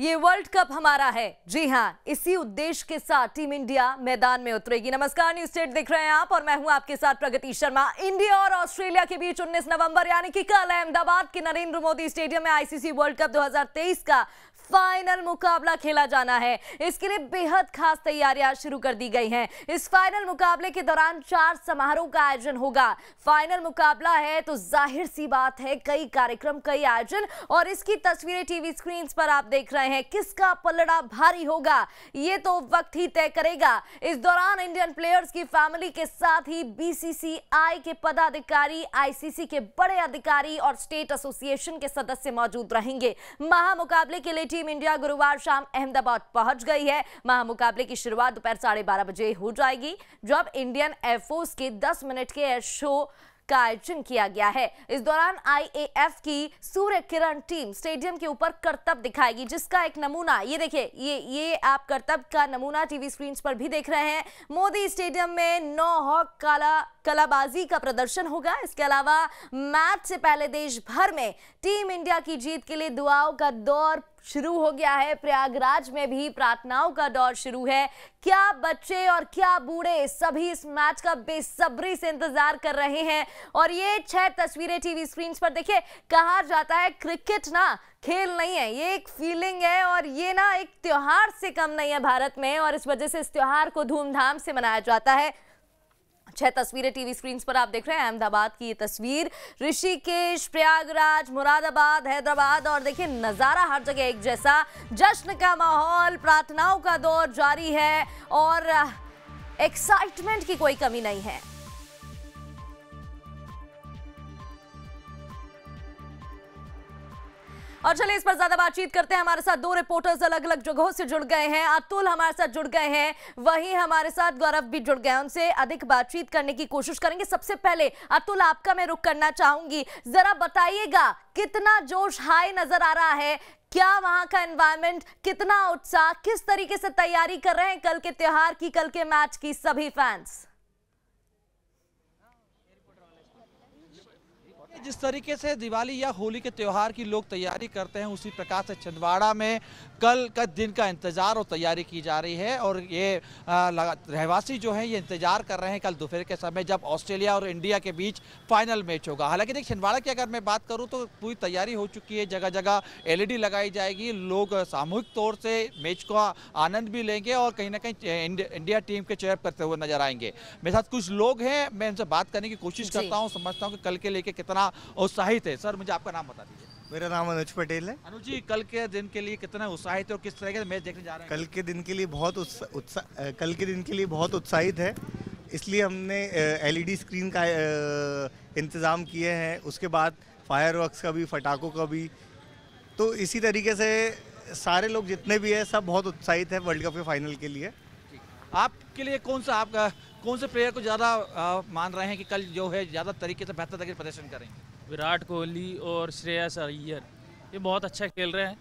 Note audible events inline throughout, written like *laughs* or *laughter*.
ये world cup हमारा है जी हाँ इसी उद्देश्य के साथ टीम इंडिया मैदान में उतरेगी नमस्कार न्यूज स्टेट देख रहे हैं आप और मैं हूं आपके साथ प्रगति शर्मा इंडिया और ऑस्ट्रेलिया के बीच 19 नवंबर यानी कि कल अहमदाबाद के नरेंद्र मोदी स्टेडियम में आईसीसी वर्ल्ड कप 2023 का फाइनल मुकाबला खेला जाना है इसके लिए बेहद खास तैयारियां शुरू कर दी गई हैं इस फाइनल मुकाबले के दौरान चार समारोह का आयोजन होगा फाइनल मुकाबला है तो जाहिर सी बात है कई कार्यक्रम कई आयोजन और इसकी तस्वीरें टीवी स्क्रीन पर आप देख रहे हैं किसका पलड़ा भारी होगा ये तो वक्त ही तय करेगा इस दौरान इंडियन प्लेयर्स की फैमिली के साथ ही बीसीसीआई के पदाधिकारी आईसीसी के बड़े अधिकारी और स्टेट एसोसिएशन के सदस्य मौजूद रहेंगे महामुकाबले के लिए टीम इंडिया गुरुवार शाम अहमदाबाद पहुंच गई है महामुकाबले की शुरुआत दोपहर साढ़े बारह बजे हो जाएगी जब इंडियन एयरफोर्स के 10 मिनट के एयर शो का आयोजन किया गया है इस दौरान आईएएफ की सूर्य किरण टीम स्टेडियम के ऊपर करतब दिखाएगी जिसका एक नमूना ये देखिए ये ये आप करतब का नमूना टीवी स्क्रीन पर भी देख रहे हैं मोदी स्टेडियम में नौ हॉक काला कलाबाजी का प्रदर्शन होगा इसके अलावा मैच से पहले देश भर में टीम इंडिया की जीत के लिए दुआओं का दौर शुरू हो गया है प्रयागराज में भी प्रार्थनाओं का दौर शुरू है क्या बच्चे और क्या बूढ़े सभी इस मैच का बेसब्री से इंतजार कर रहे हैं और ये छह तस्वीरें टीवी स्क्रीन पर देखिए कहा जाता है क्रिकेट ना खेल नहीं है ये एक फीलिंग है और ये ना एक त्यौहार से कम नहीं है भारत में और इस वजह से इस त्यौहार को धूमधाम से मनाया जाता है छह तस्वीरें टीवी स्क्रीन पर आप देख रहे हैं अहमदाबाद की ये तस्वीर ऋषिकेश प्रयागराज मुरादाबाद हैदराबाद और देखिए नज़ारा हर जगह एक जैसा जश्न का माहौल प्रार्थनाओं का दौर जारी है और एक्साइटमेंट की कोई कमी नहीं है और चलिए इस पर ज्यादा बातचीत करते हैं हमारे साथ दो रिपोर्टर्स अलग अलग जगहों से जुड़ गए हैं अतुल हमारे साथ जुड़ गए हैं वहीं हमारे साथ गौरव भी जुड़ गए हैं उनसे अधिक बातचीत करने की कोशिश करेंगे सबसे पहले अतुल आपका मैं रुख करना चाहूंगी जरा बताइएगा कितना जोश हाई नजर आ रहा है क्या वहां का एनवायरमेंट कितना उत्साह किस तरीके से तैयारी कर रहे हैं कल के त्योहार की कल के मैच की सभी फैंस जिस तरीके से दिवाली या होली के त्यौहार की लोग तैयारी करते हैं उसी प्रकार से छिंदवाड़ा में कल का दिन का इंतजार और तैयारी की जा रही है और ये रहवासी जो हैं ये इंतजार कर रहे हैं कल दोपहर के समय जब ऑस्ट्रेलिया और इंडिया के बीच फाइनल मैच होगा हालांकि देखिए छिंदवाड़ा की अगर मैं बात करूँ तो पूरी तैयारी हो चुकी है जगह जगह एल लगाई जाएगी लोग सामूहिक तौर से मैच का आनंद भी लेंगे और कहीं ना कहीं इंडिया टीम के चेयर करते हुए नजर आएंगे मेरे साथ कुछ लोग हैं मैं उनसे बात करने की कोशिश करता हूँ समझता हूँ कि कल के लेके कितना कला और साहित्य सर मुझे आपका नाम बता दीजिए मेरा नाम अनुज पटेल है अनुज जी कल के दिन के लिए कितना उत्साहित है और किस तरह के मैच देखने जा रहे हैं कल के दिन के लिए बहुत कल के दिन के लिए बहुत उत्साहित है इसलिए हमने एलईडी स्क्रीन का इंतज़ाम किए हैं उसके बाद फायर वर्कस का भी फटाखों का भी तो इसी तरीके से सारे लोग जितने भी हैं सब बहुत उत्साहित हैं वर्ल्ड कप के फाइनल के लिए आपके लिए कौन सा आपका कौन से प्लेयर को ज़्यादा मान रहे हैं कि कल जो है ज़्यादा तरीके से बेहतर तरीके प्रदर्शन करेंगे विराट कोहली और श्रेयस अय्यर ये बहुत अच्छा खेल रहे हैं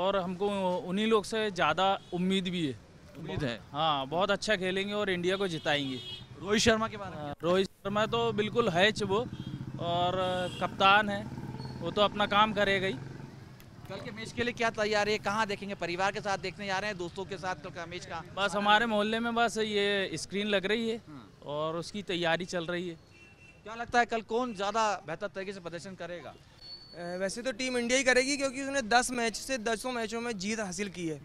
और हमको उन्हीं लोग से ज़्यादा उम्मीद भी है उम्मीद है हाँ बहुत अच्छा खेलेंगे और इंडिया को जिताएंगे रोहित शर्मा के बारे में हाँ, रोहित शर्मा तो बिल्कुल हैच वो और कप्तान है वो तो अपना काम करेगा ही कल के मैच के लिए क्या तैयारी है कहाँ देखेंगे परिवार के साथ देखने जा रहे हैं दोस्तों के साथ कल का मैच का बस हमारे मोहल्ले में बस ये स्क्रीन लग रही है हाँ। और उसकी तैयारी चल रही है क्या लगता है कल कौन ज़्यादा बेहतर तरीके से प्रदर्शन करेगा वैसे तो टीम इंडिया ही करेगी क्योंकि उसने 10 मैच से दसों मैचों में जीत हासिल की है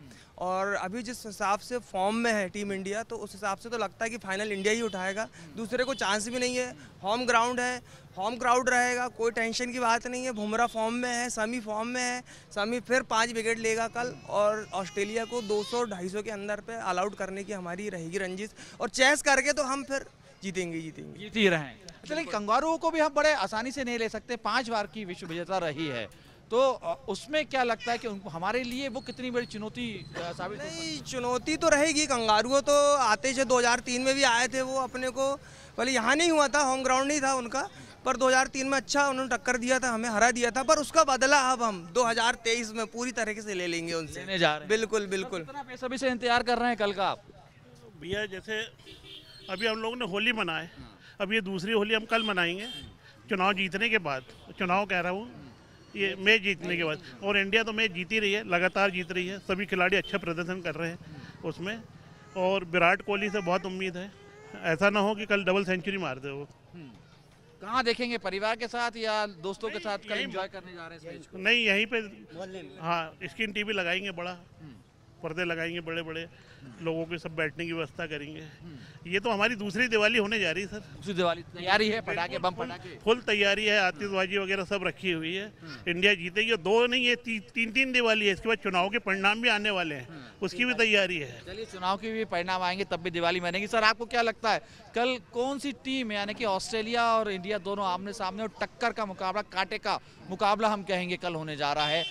और अभी जिस हिसाब से फॉर्म में है टीम इंडिया तो उस हिसाब से तो लगता है कि फाइनल इंडिया ही उठाएगा दूसरे को चांस भी नहीं है होम ग्राउंड है होम क्राउड रहेगा कोई टेंशन की बात नहीं है भुमरा फॉर्म में है समी फॉर्म में है समी फिर पाँच विकेट लेगा कल और ऑस्ट्रेलिया को दो सौ के अंदर पे आउट करने की हमारी रहेगी रंजिश और चेस करके तो हम फिर जीतेंगे जीतेंगे जीत ही रहे हैं तो लेकिन कंगारुओं को भी हम बड़े आसानी से नहीं ले सकते पांच बार की विश्व विजेता रही है तो उसमें क्या लगता है कि हमारे लिए वो कितनी बड़ी चुनौती साबित नहीं चुनौती तो रहेगी कंगारुओं तो आते थे 2003 में भी आए थे वो अपने को भले यहाँ नहीं हुआ था होम ग्राउंड नहीं था उनका पर 2003 में अच्छा उन्होंने टक्कर दिया था हमें हरा दिया था पर उसका बदला अब हम 2023 में पूरी तरीके से ले लेंगे उनसे लेने जा रहे बिल्कुल बिल्कुल सभी से इंतजार कर रहे हैं कल का आप भैया जैसे अभी हम लोग ने होली मनाए अब ये दूसरी होली हम कल मनाएंगे चुनाव जीतने के बाद चुनाव कह रहा हूँ ये मैच जीतने के बाद और इंडिया तो मैच जीती रही है लगातार जीत रही है सभी खिलाड़ी अच्छा प्रदर्शन कर रहे हैं उसमें और विराट कोहली से बहुत उम्मीद है ऐसा ना हो कि कल डबल सेंचुरी मार दे वो हम्म। कहाँ देखेंगे परिवार के साथ या दोस्तों के साथ कल एंजॉय करने जा रहे हैं नहीं यहीं पे हाँ स्क्रीन टीवी लगाएंगे बड़ा हम्म। पर्दे लगाएंगे बड़े बड़े लोगों के सब बैठने की व्यवस्था करेंगे ये तो हमारी दूसरी दिवाली होने जा रही है सर दूसरी दिवाली तो तैयारी है पटाखे बम पटाखे फुल तैयारी है आतिशबाजी वगैरह सब रखी हुई है हम्म। इंडिया जीतेगी और दो नहीं है ती, तीन तीन दिवाली है इसके बाद चुनाव के परिणाम भी आने वाले हैं हम्म। उसकी भी तैयारी है चलिए चुनाव के भी परिणाम आएंगे तब भी दिवाली मनेगी सर आपको क्या लगता है कल कौन सी टीम यानी कि ऑस्ट्रेलिया और इंडिया दोनों आमने सामने और टक्कर का मुकाबला कांटे का मुकाबला हम कहेंगे कल होने जा रहा है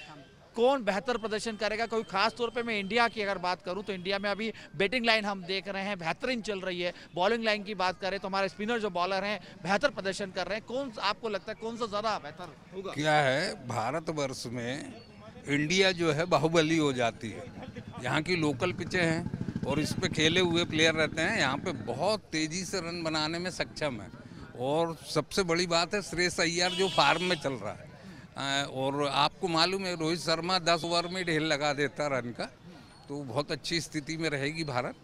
कौन बेहतर प्रदर्शन करेगा कोई खास तौर पे मैं इंडिया की अगर बात करूं तो इंडिया में अभी बैटिंग लाइन हम देख रहे हैं बेहतरीन चल रही है बॉलिंग लाइन की बात करें तो हमारे स्पिनर जो बॉलर हैं बेहतर प्रदर्शन कर रहे हैं कौन आपको लगता है कौन सा ज़्यादा बेहतर होगा क्या है भारत में इंडिया जो है बाहुबली हो जाती है यहाँ की लोकल पिचे हैं और इस पर खेले हुए प्लेयर रहते हैं यहाँ पे बहुत तेज़ी से रन बनाने में सक्षम है और सबसे बड़ी बात है श्रेय सैयार जो फार्म में चल रहा है और आपको मालूम है रोहित शर्मा दस ओवर में ढेर लगा देता रन का तो बहुत अच्छी स्थिति में रहेगी भारत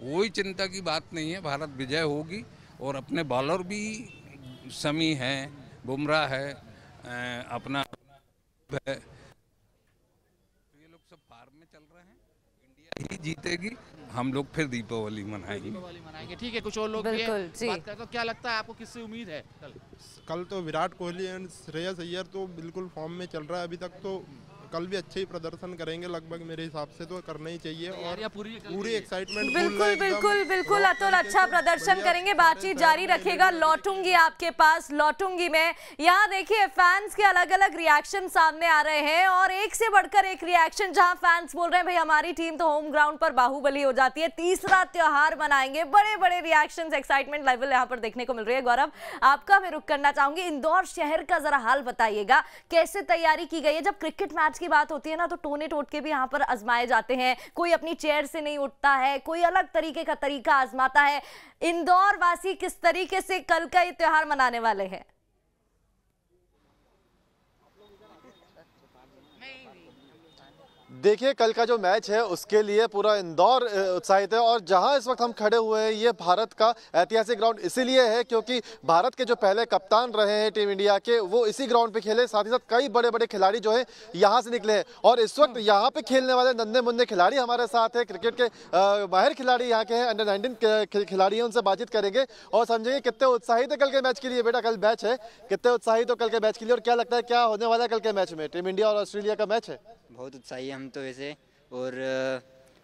कोई चिंता की बात नहीं है भारत विजय होगी और अपने बॉलर भी समी हैं बुमराह है अपना है ये लोग सब फार्म में चल रहे हैं इंडिया ही जीतेगी हम लोग फिर दीपावली मनाएंगे दीपावली मनाएंगे ठीक है कुछ और लोग भी हैं बात क्या लगता है आपको किससे उम्मीद है कल कल तो विराट कोहली एंड श्रेयस अय्यर तो बिल्कुल फॉर्म में चल रहा है अभी तक तो कल भी अच्छे ही प्रदर्शन करेंगे लगभग मेरे हिसाब से तो करना ही चाहिए और पूरी पूरी एक्साइटमेंट बिल्कुल बिल्कुल बिल्कुल अतुल अच्छा प्रदर्शन करेंगे बातचीत जारी रखेगा लौटूंगी आपके पास लौटूंगी मैं यहाँ देखिए फैंस के अलग अलग रिएक्शन सामने आ रहे हैं और एक से बढ़कर एक रिएक्शन जहाँ फैंस बोल रहे हैं भाई हमारी टीम तो होम ग्राउंड पर बाहुबली हो जाती है तीसरा त्योहार मनाएंगे बड़े बड़े रिएक्शन एक्साइटमेंट लेवल यहाँ पर देखने को मिल रही है गौरव आपका मैं रुक करना चाहूंगी इंदौर शहर का जरा हाल बताइएगा कैसे तैयारी की गई है जब क्रिकेट मैच की बात होती है ना तो टोने टोटके भी यहाँ पर आजमाए जाते हैं कोई अपनी चेयर से नहीं उठता है कोई अलग तरीके का तरीका आजमाता है इंदौर वासी किस तरीके से कल का ये त्यौहार मनाने वाले हैं देखिए कल का जो मैच है उसके लिए पूरा इंदौर उत्साहित है और जहां इस वक्त हम खड़े हुए हैं ये भारत का ऐतिहासिक ग्राउंड इसीलिए है क्योंकि भारत के जो पहले कप्तान रहे हैं टीम इंडिया के वो इसी ग्राउंड पे खेले साथ ही साथ कई बड़े बड़े खिलाड़ी जो है यहाँ से निकले हैं और इस वक्त यहाँ पे खेलने वाले नन्दे मुन्ने खिलाड़ी हमारे साथ है क्रिकेट के बाहर खिलाड़ी यहाँ के हैं अंडर नाइनटीन खिलाड़ी हैं उनसे बातचीत करेंगे और समझेंगे कितने उत्साहित है कल के मैच के लिए बेटा कल मैच है कितने उत्साहित हो कल के मैच के लिए और क्या लगता है क्या होने वाला है कल के मैच में टीम इंडिया और ऑस्ट्रेलिया का मैच है बहुत उत्साही है हम तो वैसे और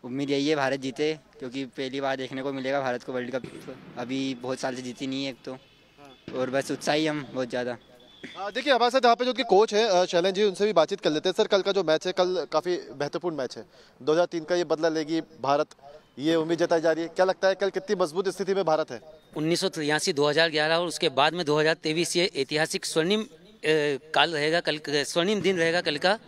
उम्मीद यही है भारत जीते क्योंकि पहली बार देखने को मिलेगा भारत को वर्ल्ड कप अभी बहुत साल से जीती नहीं है एक तो हाँ। और बस उत्साही हम बहुत ज़्यादा देखिए हमारे साथ यहाँ पे जो कि कोच है शैलन जी उनसे भी बातचीत कर लेते हैं सर कल का जो मैच है कल काफ़ी महत्वपूर्ण मैच है दो का ये बदला लेगी भारत ये उम्मीद जताई जा रही है क्या लगता है कल कितनी मजबूत स्थिति में भारत है उन्नीस सौ 2011 और उसके बाद में दो ये ऐतिहासिक स्वर्णिम काल रहेगा कल स्वर्णिम दिन रहेगा कल का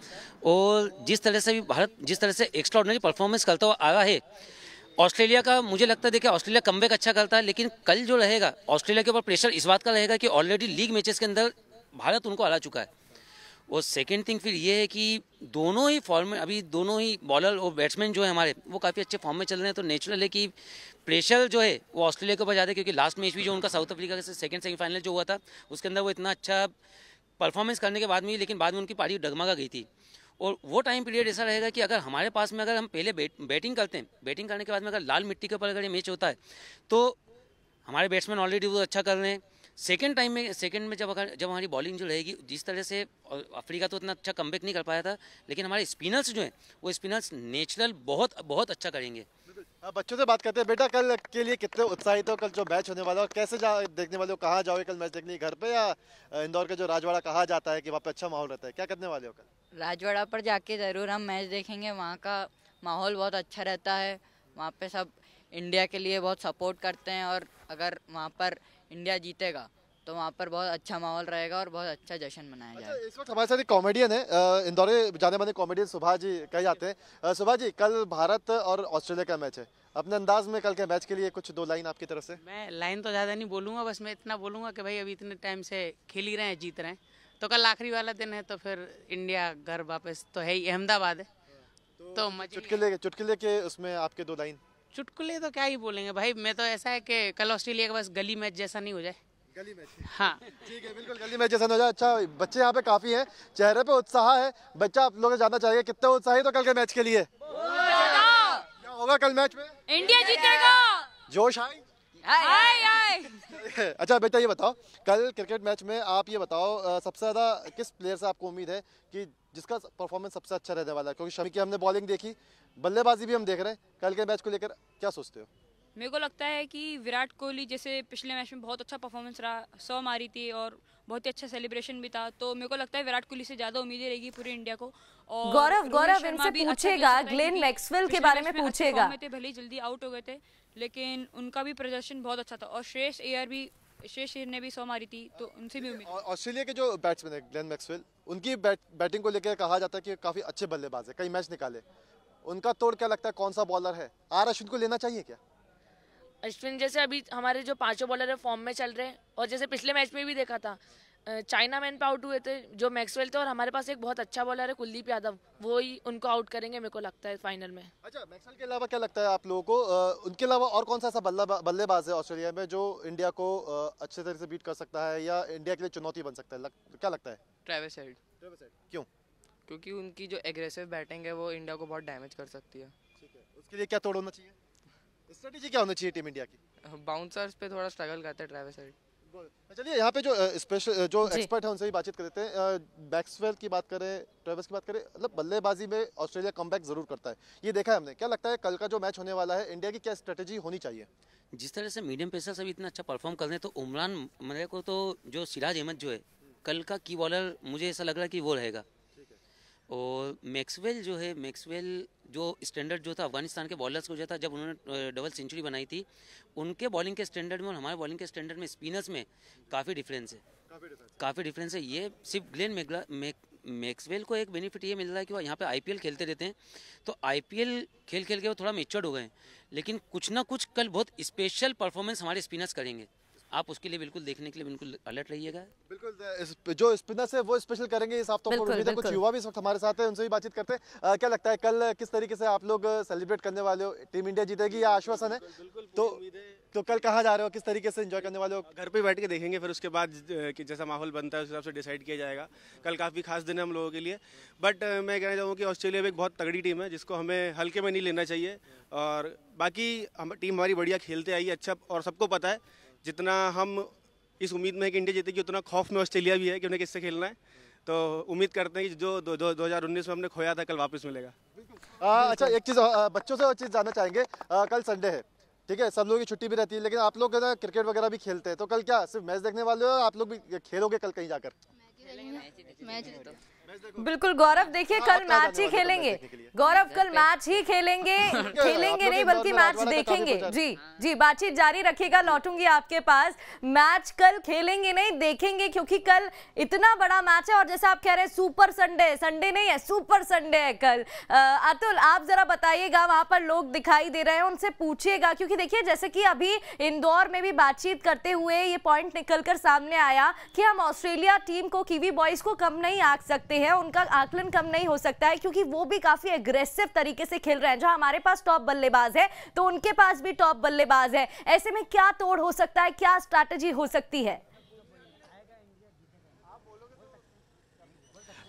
और जिस तरह से भी भारत जिस तरह से एक्स्ट्राऑर्डनरी परफॉर्मेंस करता हुआ आ रहा है ऑस्ट्रेलिया का मुझे लगता है देखिए ऑस्ट्रेलिया कम अच्छा करता है लेकिन कल जो रहेगा ऑस्ट्रेलिया के ऊपर प्रेशर इस बात का रहेगा कि ऑलरेडी लीग मैचेस के अंदर भारत उनको हरा चुका है और सेकेंड थिंग फिर ये है कि दोनों ही फॉर्म में अभी दोनों ही बॉलर और बैट्समैन जो है हमारे वो काफ़ी अच्छे फॉर्म में चल रहे हैं तो नेचुरल है कि प्रेशर जो है वो ऑस्ट्रेलिया के ऊपर ज़्यादा क्योंकि लास्ट मैच भी जो उनका साउथ अफ्रीका से सेकेंड सेमीफाइनल जो हुआ था उसके अंदर वो इतना अच्छा परफॉर्मेंस करने के बाद में लेकिन बाद में उनकी पारी डगमगा गई थी और वो टाइम पीरियड ऐसा रहेगा कि अगर हमारे पास में अगर हम पहले बैट, बैटिंग करते हैं बैटिंग करने के बाद में अगर लाल मिट्टी के ऊपर अगर ये मैच होता है तो हमारे बैट्समैन ऑलरेडी वो अच्छा कर रहे हैं सेकेंड टाइम में सेकेंड में जब अगर जब हमारी बॉलिंग जो रहेगी जिस तरह से अफ्रीका तो उतना अच्छा कम नहीं कर पाया था लेकिन हमारे स्पिनर्स जो हैं वो स्पिनर्स नेचुरल बहुत बहुत अच्छा करेंगे हाँ, बच्चों से बात करते हैं बेटा कल के लिए कितने उत्साहित हो कल जो मैच होने वाला हो कैसे जा देखने वाले हो कहाँ जाओगे कल मैच देखने घर पे या इंदौर के जो राजवाड़ा कहा जाता है कि वहाँ पे अच्छा माहौल रहता है क्या करने वाले हो कल राजवाड़ा पर जाके ज़रूर हम मैच देखेंगे वहाँ का माहौल बहुत अच्छा रहता है वहाँ पे सब इंडिया के लिए बहुत सपोर्ट करते हैं और अगर वहाँ पर इंडिया जीतेगा तो वहाँ पर बहुत अच्छा माहौल रहेगा और बहुत अच्छा जश्न मनाया अच्छा, जाएगा अच्छा, इस वक्त हमारे साथ एक कॉमेडियन है इंदौर जाने माने कॉमेडियन सुभाष जी कहे जाते हैं सुभाष जी कल भारत और ऑस्ट्रेलिया का मैच है अपने अंदाज में कल के मैच के लिए कुछ दो लाइन आपकी तरफ से मैं लाइन तो ज़्यादा नहीं बोलूँगा बस मैं इतना बोलूँगा कि भाई अभी इतने टाइम से खेल ही रहे हैं जीत रहे हैं तो कल आखिरी वाला दिन है तो फिर इंडिया घर वापस तो है ही अहमदाबाद है तो, तो चुटकुले चुटकुले के उसमें आपके दो लाइन चुटकुले तो क्या ही बोलेंगे भाई मैं तो ऐसा है कि कल ऑस्ट्रेलिया के पास गली मैच जैसा नहीं हो जाए गली मैच हाँ ठीक है बिल्कुल गली मैच जैसा हो जाए अच्छा बच्चे यहाँ पे काफी हैं चेहरे पे उत्साह है बच्चा आप लोग जानना चाहिए कितने उत्साहित तो कल के मैच के लिए क्या होगा कल मैच में इंडिया जीतेगा जोश आई *laughs* अच्छा बेटा ये बताओ कल क्रिकेट मैच में आप ये बताओ सबसे ज़्यादा किस प्लेयर से आपको उम्मीद है कि जिसका परफॉर्मेंस सबसे अच्छा रहने वाला है क्योंकि शमी की हमने बॉलिंग देखी बल्लेबाजी भी हम देख रहे हैं कल के मैच को लेकर क्या सोचते हो मेरे को लगता है कि विराट कोहली जैसे पिछले मैच में बहुत अच्छा परफॉर्मेंस रहा सौ मारी थी और बहुत ही अच्छा सेलिब्रेशन भी था तो मेरे को लगता है विराट कोहली से ज़्यादा उम्मीदें रहेगी पूरी इंडिया को गौरव गौरव इनसे अच्छा पूछेगा ग्लेन मैक्सवेल के बारे में पूछेगा भले जल्दी आउट हो गए थे लेकिन उनका भी प्रदर्शन बहुत अच्छा था और श्रेष्ठ एयर भी शेष शेर ने भी सौ मारी थी तो उनसे भी उम्मीद ऑस्ट्रेलिया के जो बैट्समैन है ग्लेन मैक्सवेल उनकी बैट, बैटिंग को लेकर कहा जाता है कि काफी अच्छे बल्लेबाज है कई मैच निकाले उनका तोड़ क्या लगता है कौन सा बॉलर है आर अश्विन को लेना चाहिए क्या अश्विन जैसे अभी हमारे जो पांचों बॉलर है फॉर्म में चल रहे हैं और जैसे पिछले मैच में भी देखा था चाइना मैन पे आउट हुए थे जो मैक्सवेल थे और हमारे पास एक बहुत अच्छा बॉलर है कुलदीप यादव वो ही उनको आउट करेंगे मेरे को लगता है फाइनल में अच्छा मैक्सवेल के अलावा क्या लगता है आप लोगों को उनके अलावा और कौन सा ऐसा बल्ला बल्लेबाज है ऑस्ट्रेलिया में जो इंडिया को अच्छे तरीके से बीट कर सकता है या इंडिया के लिए चुनौती बन सकता है लग, क्या लगता है ट्रेविस हेड क्यों क्योंकि उनकी जो एग्रेसिव बैटिंग है वो इंडिया को बहुत डैमेज कर सकती है उसके लिए क्या तोड़ होना चाहिए स्ट्रेटेजी क्या होनी चाहिए टीम इंडिया की बाउंसर्स पे थोड़ा स्ट्रगल करते हैं ट्रेविस हेड अच्छा, चलिए यहाँ पे जो स्पेशल जो एक्सपर्ट है उनसे भी बातचीत करते हैं बैक्सवेल की बात करें ट्रेवस की बात करें मतलब बल्लेबाजी में ऑस्ट्रेलिया कम जरूर करता है ये देखा है हमने क्या लगता है कल का जो मैच होने वाला है इंडिया की क्या स्ट्रेटेजी होनी चाहिए जिस तरह से मीडियम पेसर सभी इतना अच्छा परफॉर्म कर रहे हैं तो उमरान मरे को तो जो सिराज अहमद जो है कल का की बॉलर मुझे ऐसा लग रहा है कि वो रहेगा और मैक्सवेल जो है मैक्सवेल जो स्टैंडर्ड जो था अफगानिस्तान के बॉलर्स को जो था जब उन्होंने डबल सेंचुरी बनाई थी उनके बॉलिंग के स्टैंडर्ड में और हमारे बॉलिंग के स्टैंडर्ड में स्पिनर्स में काफ़ी डिफरेंस है काफ़ी डिफरेंस है ये सिर्फ ग्लेन मैगला मैक्सवेल को एक बेनिफिट ये मिल रहा है कि वो यहाँ पे आईपीएल खेलते रहते हैं तो आईपीएल खेल खेल के वो थोड़ा मेच्योर्ड हो गए लेकिन कुछ ना कुछ कल बहुत स्पेशल परफॉर्मेंस हमारे स्पिनर्स करेंगे आप उसके लिए बिल्कुल देखने के लिए बिल्कुल अलर्ट रहिएगा बिल्कुल जो स्पिनर्स है वो स्पेशल करेंगे इस उम्मीद है कुछ युवा भी इस वक्त हमारे साथ हैं उनसे भी बातचीत करते हैं क्या लगता है कल किस तरीके से आप लोग सेलिब्रेट करने वाले हो टीम इंडिया जीतेगी या आश्वासन है तो तो कल कहाँ जा रहे हो किस तरीके से एंजॉय करने वाले हो घर पे बैठ के देखेंगे फिर उसके बाद कि जैसा माहौल बनता है उस हिसाब से डिसाइड किया जाएगा कल काफ़ी खास दिन है हम लोगों के लिए बट मैं कहना चाहूँगा कि ऑस्ट्रेलिया भी एक बहुत तगड़ी टीम है जिसको हमें हल्के में नहीं लेना चाहिए और बाकी हम टीम हमारी बढ़िया खेलते आई है अच्छा और सबको पता है जितना हम इस उम्मीद में है कि इंडिया जीतेगी उतना खौफ में ऑस्ट्रेलिया भी है कि उन्हें किससे खेलना है तो उम्मीद करते हैं कि जो दो, दो, 2019 में हमने खोया था कल वापस मिलेगा आ, अच्छा एक चीज़ बच्चों से और चीज़ जानना चाहेंगे आ, कल संडे है ठीक है सब लोगों की छुट्टी भी रहती है लेकिन आप लोग क्रिकेट वगैरह भी खेलते हैं तो कल क्या सिर्फ मैच देखने वाले हो आप लोग भी खेलोगे कल कहीं जाकर बिल्कुल गौरव देखिए कल हाँ, मैच ही खेलेंगे गौरव कल मैच ही खेलेंगे *laughs* खेलेंगे नहीं बल्कि मैच देखेंगे जी जी बातचीत जारी रखिएगा लौटूंगी आपके पास मैच कल खेलेंगे नहीं देखेंगे क्योंकि कल इतना बड़ा मैच है और जैसे आप कह रहे हैं सुपर संडे संडे नहीं है सुपर संडे है कल अतुल आप जरा बताइएगा वहां पर लोग दिखाई दे रहे हैं उनसे पूछिएगा क्योंकि देखिए जैसे कि अभी इंदौर में भी बातचीत करते हुए ये पॉइंट निकल सामने आया कि हम ऑस्ट्रेलिया टीम को टीवी बॉयज को कम नहीं आंक सकते हैं उनका आकलन कम नहीं हो सकता है क्योंकि वो भी काफी एग्रेसिव तरीके से खेल रहे हैं जहां हमारे पास टॉप बल्लेबाज है तो उनके पास भी टॉप बल्लेबाज है ऐसे में क्या तोड़ हो सकता है क्या स्ट्रैटेजी हो सकती है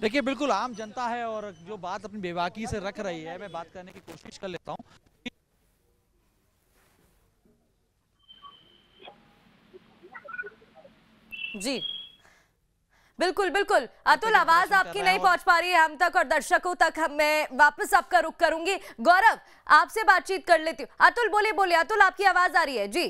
देखिए बिल्कुल आम जनता है और जो बात अपनी बेवाकी से रख रही है मैं बात करने की कोशिश कर लेता हूँ जी बिल्कुल बिल्कुल अतुल आवाज आपकी नहीं पहुंच पा रही है हम तक और दर्शकों तक मैं वापस आपका रुख करूंगी गौरव आपसे बातचीत कर लेती हूँ अतुल बोले बोले अतुल आपकी आवाज आ रही है जी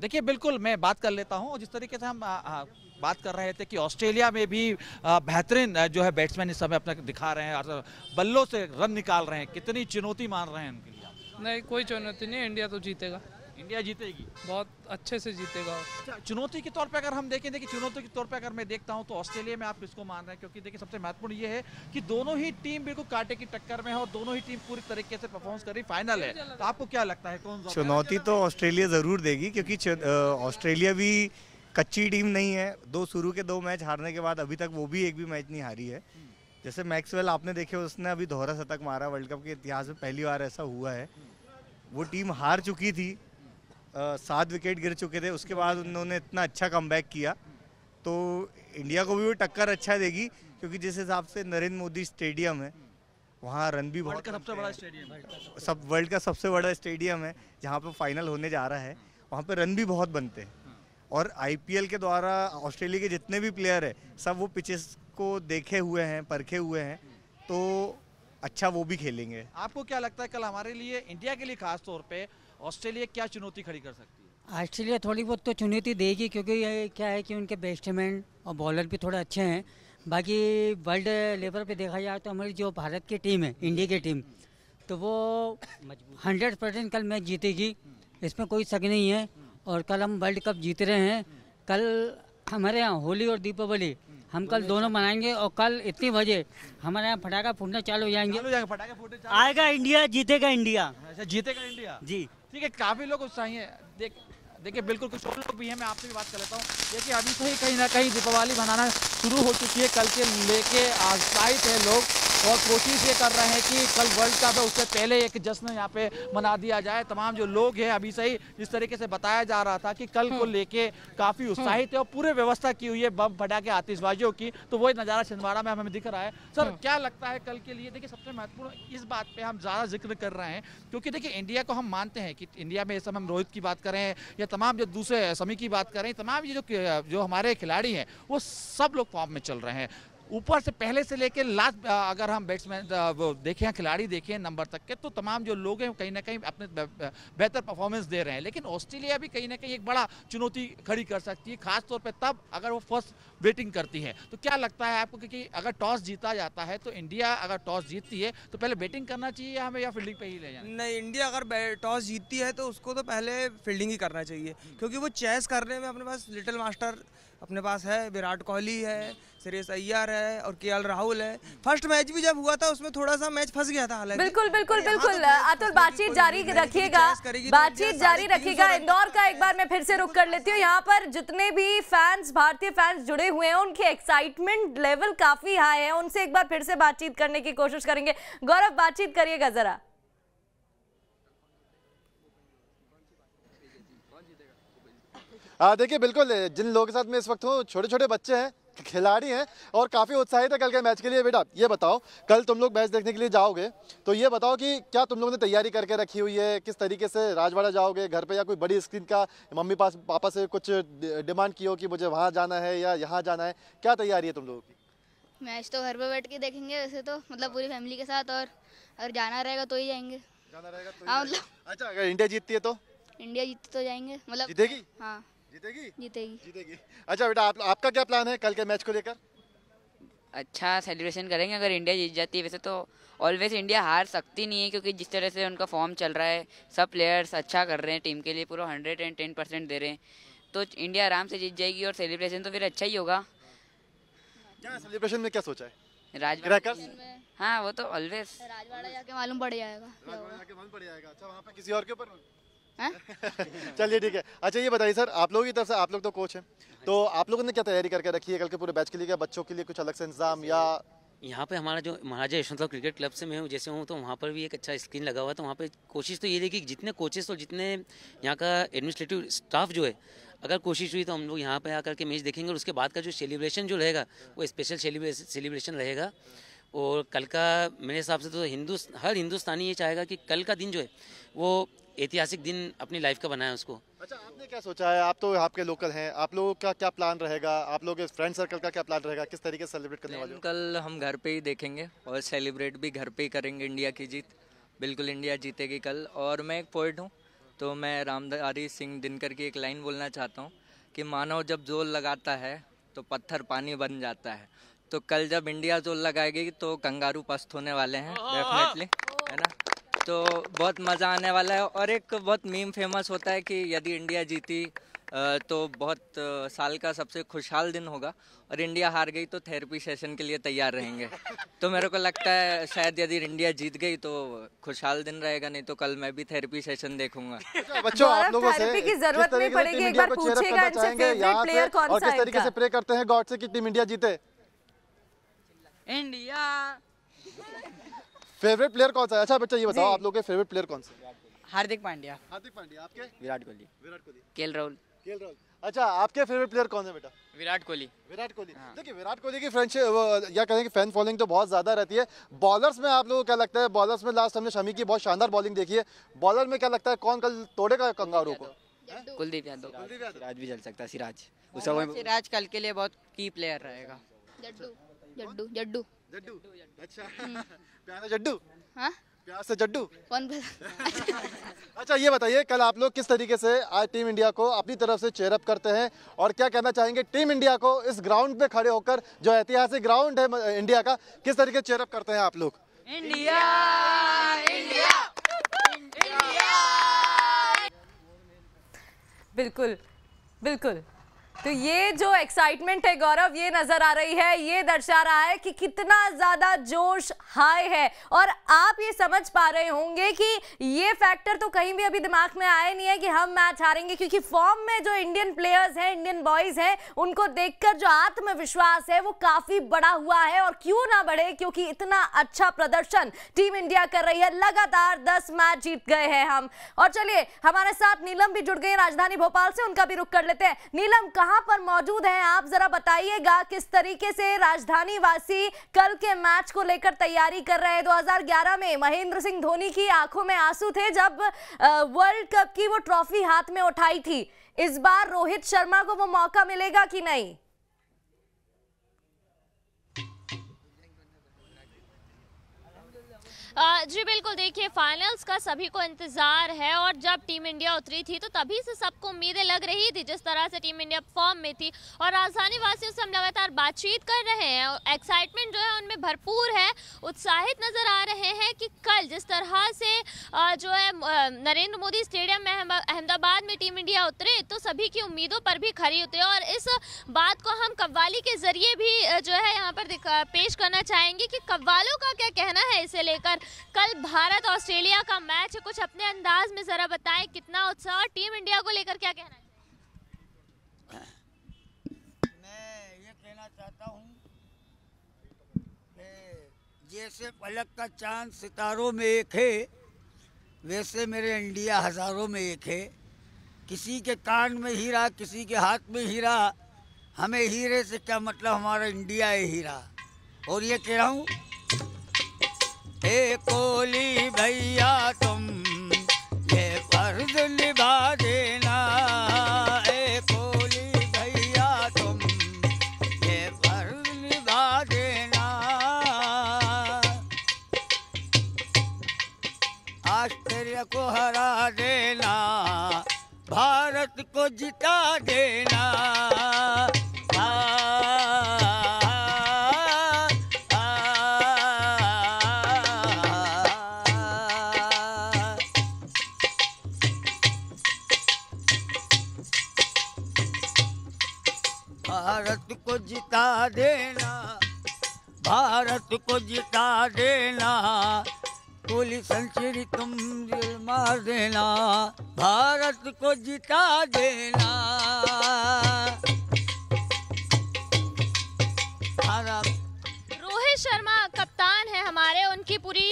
देखिए बिल्कुल मैं बात कर लेता हूँ जिस तरीके से हम आ, आ, बात कर रहे थे कि ऑस्ट्रेलिया में भी बेहतरीन जो है बैट्समैन इस समय अपना दिखा रहे हैं बल्लों से रन निकाल रहे हैं कितनी चुनौती मान रहे हैं उनके लिए नहीं कोई चुनौती नहीं इंडिया तो जीतेगा इंडिया जीतेगी बहुत अच्छे से जीतेगा अच्छा, चुनौती के तौर पे अगर हम देखें देखिए चुनौती के तौर पे अगर मैं देखता हूँ तो ऑस्ट्रेलिया में आप किसको मान रहे हैं क्योंकि देखिए सबसे महत्वपूर्ण ये है कि दोनों ही टीम बिल्कुल कांटे की टक्कर में है और दोनों ही टीम पूरी तरीके से परफॉर्मेंस कर रही फाइनल है तो आपको क्या लगता है कौन चुनौती तो ऑस्ट्रेलिया ज़रूर देगी क्योंकि ऑस्ट्रेलिया भी कच्ची टीम नहीं है दो शुरू के दो मैच हारने के बाद अभी तक वो भी एक भी मैच नहीं हारी है जैसे मैक्सवेल आपने देखे उसने अभी दोहरा शतक मारा वर्ल्ड कप के इतिहास में पहली बार ऐसा हुआ है वो टीम हार चुकी थी सात विकेट गिर चुके थे उसके बाद उन्होंने इतना अच्छा कम किया तो इंडिया को भी वो टक्कर अच्छा देगी क्योंकि जिस हिसाब से नरेंद्र मोदी स्टेडियम है वहाँ रन भी बहुत सबसे बड़ा स्टेडियम है सब वर्ल्ड का सबसे बड़ा स्टेडियम है जहाँ पर फाइनल होने जा रहा है वहाँ पर रन भी बहुत बनते हैं और आईपीएल के द्वारा ऑस्ट्रेलिया के जितने भी प्लेयर हैं सब वो पिचेस को देखे हुए हैं परखे हुए हैं तो अच्छा वो भी खेलेंगे आपको क्या लगता है कल हमारे लिए इंडिया के लिए खास तौर पे ऑस्ट्रेलिया क्या चुनौती खड़ी कर सकती है ऑस्ट्रेलिया थोड़ी बहुत तो चुनौती देगी क्योंकि क्या है कि उनके बैट्समैन और बॉलर भी थोड़े अच्छे हैं बाकी वर्ल्ड लेवल पे देखा जाए तो हमारी जो भारत की टीम है इंडिया की टीम तो वो हंड्रेड परसेंट कल मैच जीतेगी इसमें कोई शक नहीं है और कल हम वर्ल्ड कप जीत रहे हैं कल हमारे यहाँ होली और दीपावली हम कल दोनों मनाएंगे और कल इतनी बजे हमारे यहाँ फटाखा फूटना चालू हो जाएंगे आएगा इंडिया जीतेगा इंडिया अच्छा, जीतेगा इंडिया जी ठीक है काफ़ी लोग उत्साही है देख देखिए बिल्कुल कुछ और लोग भी हैं मैं आपसे भी बात कर लेता हूँ देखिए अभी से तो ही कहीं ना कहीं दीपावली मनाना शुरू हो चुकी है कल के लेके आए थे लोग और कोशिश ये कर रहे हैं कि कल वर्ल्ड कप है उससे पहले एक जश्न यहाँ पे मना दिया जाए तमाम जो लोग हैं अभी से ही जिस तरीके से बताया जा रहा था कि कल को हम्म। लेके काफ़ी हम्म। उत्साहित है और पूरे व्यवस्था की हुई है बम फटाके आतिशबाजियों की तो वही नज़ारा छिंदवाड़ा में हमें दिख रहा है सर हम्म। क्या लगता है कल के लिए देखिए सबसे महत्वपूर्ण इस बात पर हम ज़्यादा जिक्र कर रहे हैं क्योंकि देखिए इंडिया को हम मानते हैं कि इंडिया में इस समय हम रोहित की बात करें या तमाम जो दूसरे समी की बात करें तमाम ये जो जो हमारे खिलाड़ी हैं वो सब लोग फॉर्म में चल रहे हैं ऊपर से पहले से लेकर लास्ट अगर हम बैट्समैन देखें खिलाड़ी देखें नंबर तक के तो तमाम जो लोग हैं कहीं ना कहीं अपने बेहतर परफॉर्मेंस दे रहे हैं लेकिन ऑस्ट्रेलिया भी कहीं ना कहीं एक बड़ा चुनौती खड़ी कर सकती है खासतौर पर तब अगर वो फर्स्ट बैटिंग करती है तो क्या लगता है आपको क्योंकि अगर टॉस जीता जाता है तो इंडिया अगर टॉस जीतती है तो पहले बैटिंग करना चाहिए हमें या फील्डिंग पर ही ले जाए नहीं इंडिया अगर टॉस जीतती है तो उसको तो पहले फील्डिंग ही करना चाहिए क्योंकि वो चेस करने में अपने पास लिटिल मास्टर अपने पास है विराट कोहली है सुरेश अय्यर है और के राहुल है फर्स्ट मैच भी जब हुआ था उसमें थोड़ा सा मैच फंस गया था हालांकि बिल्कुल बिल्कुल हाँ, बिल्कुल अतुल तो बातचीत जारी रखिएगा तो बातचीत जारी रखिएगा इंदौर का एक बार मैं फिर से रुक कर लेती हूँ यहाँ पर जितने भी फैंस भारतीय फैंस जुड़े हुए हैं उनके एक्साइटमेंट लेवल काफी हाई है उनसे एक बार फिर से बातचीत करने की कोशिश करेंगे गौरव बातचीत करिएगा जरा हाँ, देखिए बिल्कुल जिन लोगों के साथ मैं इस वक्त हूँ छोटे छोटे बच्चे हैं खिलाड़ी हैं और काफ़ी उत्साहित है कल के मैच के लिए बेटा ये बताओ कल तुम लोग मैच देखने के लिए जाओगे तो ये बताओ कि क्या तुम लोगों ने तैयारी करके रखी हुई है किस तरीके से राजवाड़ा जाओगे घर पे या कोई बड़ी स्क्रीन का मम्मी पास पापा से कुछ डिमांड की हो कि मुझे वहाँ जाना है या यहाँ जाना है क्या तैयारी है तुम लोगों की मैच तो घर पर बैठ के देखेंगे वैसे तो मतलब पूरी फैमिली के साथ और अगर जाना रहेगा तो ही जाएंगे जाना रहेगा तो हाँ, मतलब अच्छा अगर इंडिया जीतती है तो इंडिया जीतती तो जाएंगे मतलब जीतेगी हाँ जीतेगी जीतेगी जीतेगी अच्छा बेटा आप, आपका क्या प्लान है कल के मैच को लेकर अच्छा सेलिब्रेशन करेंगे अगर इंडिया जीत जाती है वैसे तो ऑलवेज इंडिया हार सकती नहीं है क्योंकि जिस तरह से उनका फॉर्म चल रहा है सब प्लेयर्स अच्छा कर रहे हैं टीम के लिए पूरा हंड्रेड एंड टेन परसेंट दे रहे हैं तो इंडिया आराम से जीत जाएगी और सेलिब्रेशन तो फिर अच्छा ही होगा सेलिब्रेशन में क्या सोचा है राजवाड़ा हाँ वो तो ऑलवेज राजवाड़ा जाके मालूम पड़ जाएगा अच्छा, किसी और के ऊपर *laughs* चलिए ठीक है अच्छा ये बताइए सर आप लोगों की तरफ से आप लोग तो कोच हैं तो आप लोगों ने क्या तैयारी करके रखी है कल के पूरे बैच के लिए क्या बच्चों के लिए कुछ अलग से इंतजाम या यहाँ पे हमारा जो महाराजा यशवंतराव क्रिकेट क्लब से मैं हूँ जैसे हूँ तो वहाँ पर भी एक अच्छा स्क्रीन लगा हुआ है तो वहाँ पे कोशिश तो ये रही कि जितने कोचेस और जितने यहाँ का एडमिनिस्ट्रेटिव स्टाफ जो है अगर कोशिश हुई तो हम लोग यहाँ पे आकर के मैच देखेंगे और उसके बाद का जो सेलिब्रेशन जो रहेगा वो स्पेशल सेलिब्रेशन रहेगा और कल का मेरे हिसाब से तो हिंदू हर हिंदुस्तानी ये चाहेगा कि कल का दिन जो है वो ऐतिहासिक दिन अपनी लाइफ का बनाया उसको अच्छा आपने क्या सोचा है आप तो यहाँ के लोकल हैं आप लोगों का क्या प्लान रहेगा आप लोग फ्रेंड सर्कल का क्या प्लान रहेगा किस तरीके से सेलिब्रेट करने वाले कल हम घर पे ही देखेंगे और सेलिब्रेट भी घर पे ही करेंगे इंडिया की जीत बिल्कुल इंडिया जीतेगी कल और मैं एक पोइट हूँ तो मैं रामधारी सिंह दिनकर की एक लाइन बोलना चाहता हूँ कि मानव जब जोर लगाता है तो पत्थर पानी बन जाता है तो कल जब इंडिया जोर लगाएगी तो कंगारू पस्त होने वाले हैं डेफिनेटली है ना तो बहुत मज़ा आने वाला है और एक बहुत मीम फेमस होता है कि यदि इंडिया जीती तो बहुत साल का सबसे खुशहाल दिन होगा और इंडिया हार गई तो थेरेपी सेशन के लिए तैयार रहेंगे तो मेरे को लगता है शायद यदि इंडिया जीत गई तो खुशहाल दिन रहेगा नहीं तो कल मैं भी थेरेपी सेशन देखूंगा अच्छा, बच्चों आप लोगों से की जरूरत नहीं पड़ेगी एक बार पूछेगा इनसे प्लेयर कौन सा किस तरीके से प्रे करते हैं गॉड से कि टीम इंडिया जीते इंडिया फेवरेट प्लेयर कौन सा अच्छा बच्चा ये बताओ आप लोग के फेवरेट प्लेयर कौन से हार्दिक पांड्या हार्दिक पांड्या आपके विराट कोहली विराट कोहली केल राहुल केल राहुल अच्छा आपके फेवरेट प्लेयर कौन है बेटा विराट कोहली विराट कोहली हाँ। देखिए विराट कोहली की फ्रेंड या कहें कि फैन फॉलोइंग तो बहुत ज्यादा रहती है बॉलर्स में आप लोगों को क्या लगता है बॉलर्स में लास्ट हमने शमी की बहुत शानदार बॉलिंग देखी है बॉलर में क्या लगता है कौन कल तोड़ेगा कंगारू को हाँ? कुलदीप यादव कुलदीप यादव सिराज भी चल सकता है सिराज उस समय सिराज कल के लिए बहुत की प्लेयर रहेगा जड्डू जड्डू जड्डू जड्डू अच्छा हम्म। प्यार जड्डू हाँ जड्डू *laughs* अच्छा ये बताइए कल आप लोग किस तरीके से आज टीम इंडिया को अपनी तरफ से चेयरअप करते हैं और क्या कहना चाहेंगे टीम इंडिया को इस ग्राउंड पे खड़े होकर जो ऐतिहासिक ग्राउंड है इंडिया का किस तरीके से चेयरअप करते हैं आप लोग इंडिया इंडिया इंडिया बिल्कुल बिल्कुल तो ये जो एक्साइटमेंट है गौरव ये नजर आ रही है ये दर्शा रहा है कि कितना ज्यादा जोश हाई है और आप ये समझ पा रहे होंगे कि ये फैक्टर तो कहीं भी अभी दिमाग में आए नहीं है कि हम मैच हारेंगे क्योंकि फॉर्म में जो इंडियन प्लेयर्स हैं इंडियन बॉयज हैं उनको देखकर जो आत्मविश्वास है वो काफी बड़ा हुआ है और क्यों ना बढ़े क्योंकि इतना अच्छा प्रदर्शन टीम इंडिया कर रही है लगातार दस मैच जीत गए हैं हम और चलिए हमारे साथ नीलम भी जुड़ गई राजधानी भोपाल से उनका भी रुख कर लेते हैं नीलम कहां पर मौजूद हैं आप जरा बताइएगा किस तरीके से राजधानी वासी कल के मैच को लेकर तैयारी कर रहे हैं 2011 में महेंद्र सिंह धोनी की आंखों में आंसू थे जब वर्ल्ड कप की वो ट्रॉफी हाथ में उठाई थी इस बार रोहित शर्मा को वो मौका मिलेगा कि नहीं जी बिल्कुल देखिए फाइनल्स का सभी को इंतजार है और जब टीम इंडिया उतरी थी तो तभी से सबको उम्मीदें लग रही थी जिस तरह से टीम इंडिया फॉर्म में थी और राजधानी वासियों से हम लगातार बातचीत कर रहे हैं एक्साइटमेंट जो है उनमें भरपूर है उत्साहित नजर आ रहे हैं कि कल जिस तरह से जो है नरेंद्र मोदी स्टेडियम में अहमदाबाद में टीम इंडिया उतरे तो सभी की उम्मीदों पर भी खरी उतरे और इस बात को हम कव्वाली के जरिए भी जो है यहाँ पर पेश करना चाहेंगे कि कव्वालों का क्या कहना है इसे लेकर कल भारत ऑस्ट्रेलिया का मैच है कुछ अपने अंदाज में ज़रा बताएं कितना उत्साह और टीम इंडिया को लेकर क्या कहना है मैं ये कहना चाहता हूँ जैसे पलक का चांद सितारों में एक है वैसे मेरे इंडिया हज़ारों में एक है किसी के कान में हीरा किसी के हाथ में हीरा हमें हीरे से क्या मतलब हमारा इंडिया है हीरा और ये कह रहा हूँ कोली भैया तुम ये फर्ज निभा देना ए कोली भैया तुम ये फर्ज निभा देना आश्चर्य को हरा देना भारत को जिता देना को जिता देना भारत को जिता देना गोली संचरी तुम दिल मार देना भारत को जिता देना रोहित शर्मा कप्तान है हमारे उनकी पूरी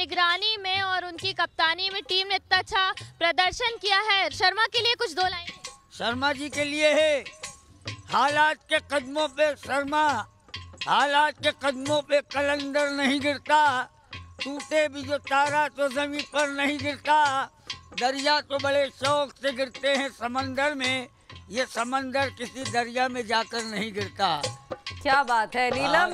निगरानी में और उनकी कप्तानी में टीम ने इतना अच्छा प्रदर्शन किया है शर्मा के लिए कुछ दो लाइन शर्मा जी के लिए है हालात के कदमों पे शर्मा हालात के कदमों पे कलंदर नहीं गिरता टूटे भी जो तारा तो जमीन पर नहीं गिरता दरिया तो बड़े शौक से गिरते हैं समंदर में ये समंदर किसी दरिया में जाकर नहीं गिरता क्या बात है नीलम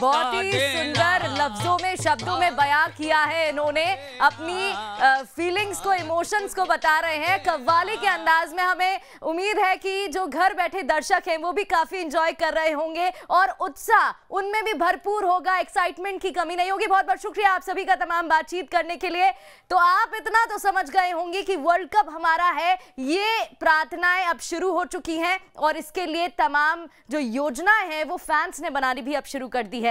बहुत ही सुंदर लफ्जों में शब्दों में बयां किया है इन्होंने अपनी फीलिंग्स को इमोशंस को बता रहे हैं कव्वाली के अंदाज में हमें उम्मीद है कि जो घर बैठे दर्शक हैं वो भी काफी इंजॉय कर रहे होंगे और उत्साह उनमें भी भरपूर होगा एक्साइटमेंट की कमी नहीं होगी बहुत बहुत शुक्रिया आप सभी का तमाम बातचीत करने के लिए तो आप इतना तो समझ गए होंगे कि वर्ल्ड कप हमारा है ये प्रार्थनाएं अब शुरू हो चुकी हैं और इसके लिए तमाम जो योजनाएं हैं वो फैंस ने बनानी भी अब शुरू कर दी है